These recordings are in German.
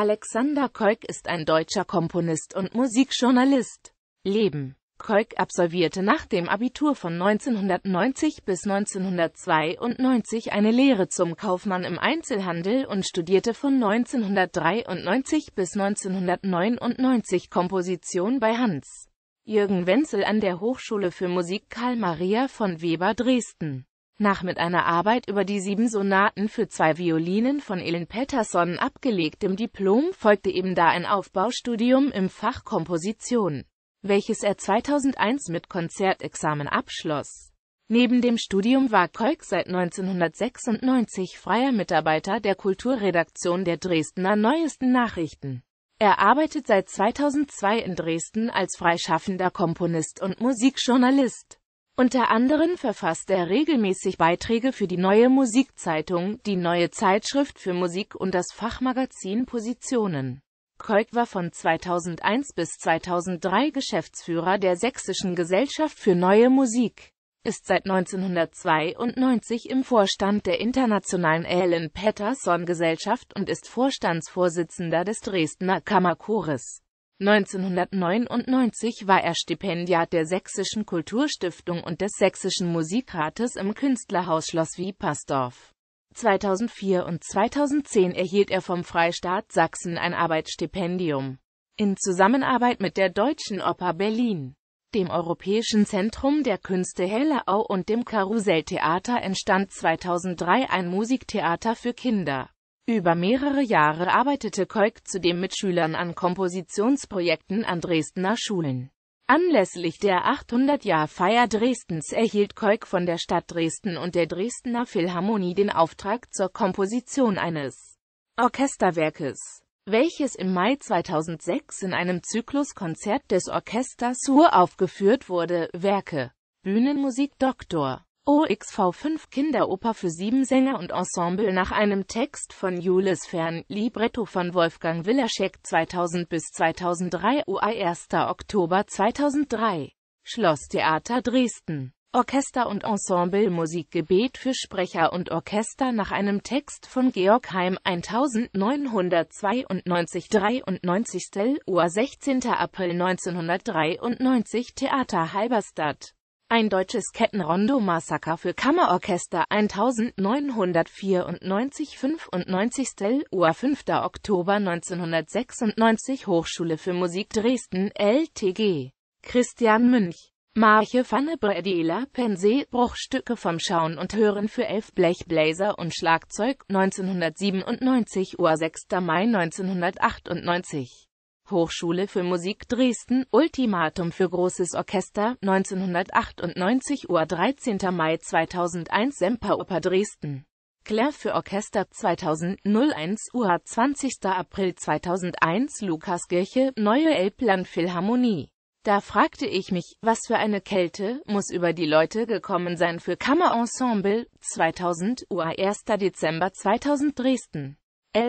Alexander Kolk ist ein deutscher Komponist und Musikjournalist. Leben Kolk absolvierte nach dem Abitur von 1990 bis 1992 eine Lehre zum Kaufmann im Einzelhandel und studierte von 1993 bis 1999 Komposition bei Hans Jürgen Wenzel an der Hochschule für Musik Karl Maria von Weber Dresden nach mit einer Arbeit über die sieben Sonaten für zwei Violinen von Ellen Patterson abgelegtem Diplom folgte eben da ein Aufbaustudium im Fach Komposition, welches er 2001 mit Konzertexamen abschloss. Neben dem Studium war Kolk seit 1996 freier Mitarbeiter der Kulturredaktion der Dresdner Neuesten Nachrichten. Er arbeitet seit 2002 in Dresden als freischaffender Komponist und Musikjournalist. Unter anderem verfasst er regelmäßig Beiträge für die Neue Musikzeitung, die Neue Zeitschrift für Musik und das Fachmagazin Positionen. Kolk war von 2001 bis 2003 Geschäftsführer der Sächsischen Gesellschaft für Neue Musik, ist seit 1992 im Vorstand der Internationalen Ellen Patterson Gesellschaft und ist Vorstandsvorsitzender des Dresdner Kammerchores. 1999 war er Stipendiat der Sächsischen Kulturstiftung und des Sächsischen Musikrates im Künstlerhaus Schloss Wiepersdorf. 2004 und 2010 erhielt er vom Freistaat Sachsen ein Arbeitsstipendium. In Zusammenarbeit mit der Deutschen Oper Berlin, dem Europäischen Zentrum der Künste Hellerau und dem Karusselltheater entstand 2003 ein Musiktheater für Kinder. Über mehrere Jahre arbeitete Kolk zudem mit Schülern an Kompositionsprojekten an Dresdner Schulen. Anlässlich der 800-Jahr-Feier Dresdens erhielt Kolk von der Stadt Dresden und der Dresdner Philharmonie den Auftrag zur Komposition eines Orchesterwerkes, welches im Mai 2006 in einem Zykluskonzert des Orchesters Sur aufgeführt wurde. Werke Bühnenmusik Doktor. OXV5 Kinderoper für sieben Sänger und Ensemble nach einem Text von Jules Fern, Libretto von Wolfgang Willerscheck 2000 bis 2003, UI 1. Oktober 2003, Schlosstheater Dresden. Orchester- und Ensemblemusik Gebet für Sprecher und Orchester nach einem Text von Georg Heim 1992 93 Stel Uhr 16. April 1993 Theater Halberstadt ein deutsches Kettenrondo-Massaker für Kammerorchester 1994 95 Uhr 5. Oktober 1996 Hochschule für Musik Dresden LTG Christian Münch Marche Fanne Brediela Pensee Bruchstücke vom Schauen und Hören für elf Blechbläser und Schlagzeug 1997 Uhr 6. Mai 1998 Hochschule für Musik Dresden, Ultimatum für großes Orchester, 1998 Uhr 13. Mai 2001 Semperoper Dresden. Claire für Orchester 2001 Uhr 20. April 2001 Lukaskirche, neue Elbland Philharmonie. Da fragte ich mich, was für eine Kälte muss über die Leute gekommen sein für Kammerensemble 2000 Uhr 1. Dezember 2000 Dresden.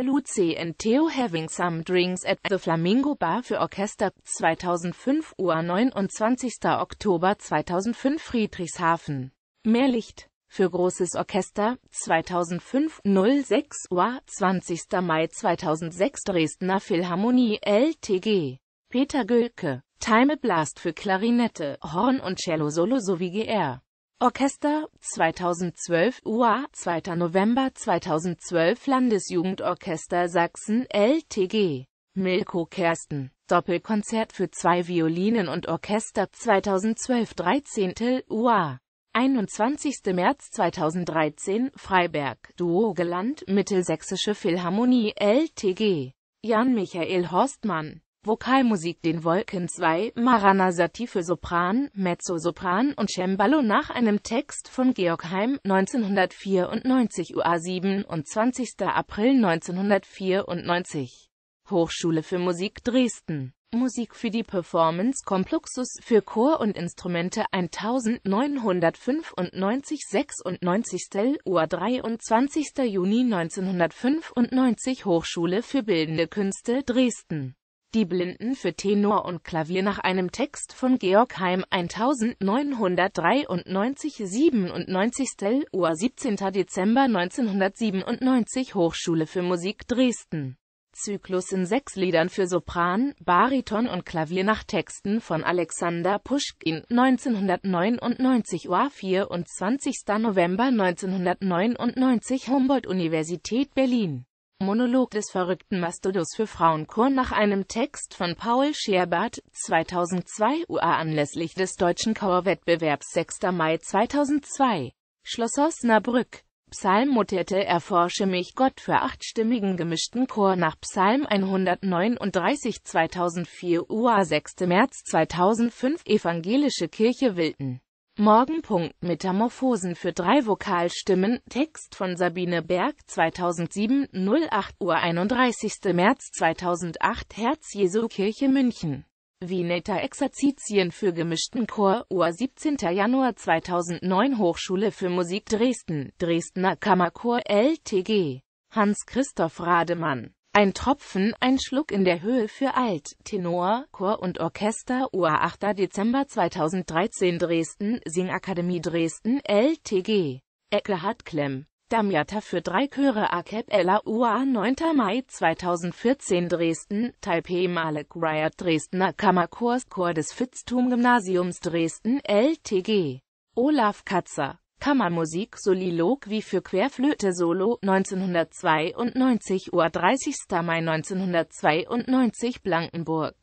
Luce and Theo having some drinks at the Flamingo Bar für Orchester 2005 Uhr 29. Oktober 2005 Friedrichshafen. Mehr Licht für Großes Orchester 2005 06 Uhr 20. Mai 2006 Dresdner Philharmonie LTG Peter Gülke Time Blast für Klarinette, Horn und Cello Solo sowie GR Orchester 2012 UA 2. November 2012 Landesjugendorchester Sachsen LTG Milko Kersten Doppelkonzert für zwei Violinen und Orchester 2012 13. UA 21. März 2013 Freiberg Duo Duogeland Mittelsächsische Philharmonie LTG Jan Michael Horstmann Vokalmusik den Wolken 2, Maranasati für Sopran, Mezzosopran und Cembalo nach einem Text von Georg Heim, 1994 UA 27. April 1994 Hochschule für Musik Dresden Musik für die Performance Compluxus für Chor und Instrumente 1995 96 Uhr 23. Juni 1995 Hochschule für Bildende Künste Dresden die Blinden für Tenor und Klavier nach einem Text von Georg Heim 1993 97 Stel Uhr 17. Dezember 1997 Hochschule für Musik Dresden Zyklus in sechs Liedern für Sopran, Bariton und Klavier nach Texten von Alexander Puschkin 1999 Uhr 24. November 1999 Humboldt-Universität Berlin Monolog des verrückten Mastodus für Frauenchor nach einem Text von Paul Scherbart, 2002 UA anlässlich des Deutschen Chorwettbewerbs 6. Mai 2002, Schloss Osnabrück. Psalmotette Erforsche mich Gott für achtstimmigen gemischten Chor nach Psalm 139 2004 UA 6. März 2005 Evangelische Kirche Wilton Morgenpunkt Metamorphosen für drei Vokalstimmen Text von Sabine Berg 2007 08 Uhr 31. März 2008 Herz Jesu Kirche München Vineta Exerzitien für gemischten Chor Uhr 17. Januar 2009 Hochschule für Musik Dresden Dresdner Kammerchor LTG Hans-Christoph Rademann ein Tropfen, ein Schluck in der Höhe für Alt, Tenor, Chor und Orchester, UA 8. Dezember 2013 Dresden, Singakademie Dresden, LTG. Ecklehardt Klemm. Damiata für drei Chöre a cappella UA 9. Mai 2014 Dresden, Taipei Malek Riot Dresdner Kammerchor, Chor des Fitztum Gymnasiums Dresden, LTG. Olaf Katzer Kammermusik Soliloq wie für Querflöte Solo 1992 Uhr 30. Mai 1992 Blankenburg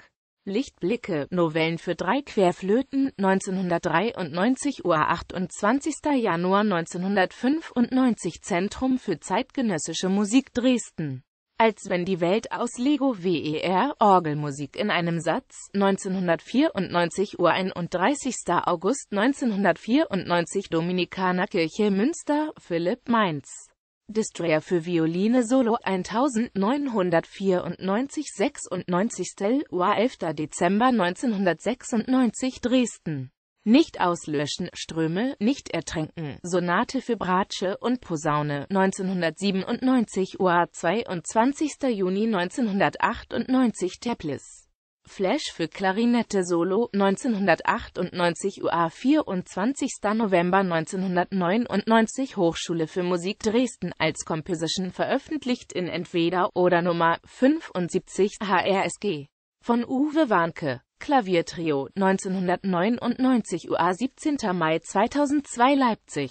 Lichtblicke Novellen für drei Querflöten 1993 Uhr 28. Januar 1995 Zentrum für zeitgenössische Musik Dresden als wenn die Welt aus Lego WER Orgelmusik in einem Satz 1994 Uhr 31. August 1994 Dominikanerkirche Münster Philipp Mainz Distrayer für Violine Solo 1994 96 Uhr 11. Dezember 1996 Dresden nicht auslöschen, Ströme, nicht ertränken. Sonate für Bratsche und Posaune, 1997 UA 22. Juni 1998 Teplis. Flash für Klarinette Solo, 1998 UA 24. November 1999 Hochschule für Musik Dresden als Composition veröffentlicht in Entweder oder Nummer 75 HRSG von Uwe Warnke. Klaviertrio 1999 UA 17. Mai 2002 Leipzig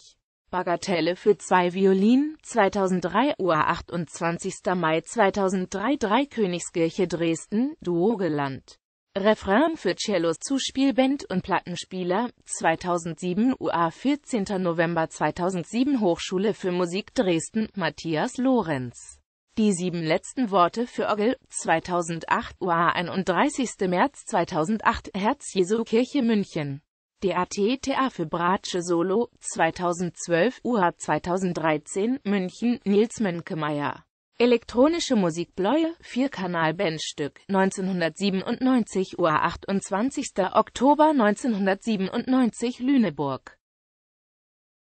Bagatelle für zwei Violinen 2003 UA 28. Mai 2003 3 Königskirche Dresden, Duogeland Refrain für Cellos Zuspielband und Plattenspieler, 2007 UA 14. November 2007 Hochschule für Musik Dresden, Matthias Lorenz die sieben letzten Worte für Orgel, 2008 UA 31. März 2008 Herz Jesu Kirche München DATTA für Bratsche Solo, 2012 UA 2013 München Nils Mönkemeyer Elektronische Musik Bläue, 4-Kanal-Bandstück, 1997 UA 28. Oktober 1997 Lüneburg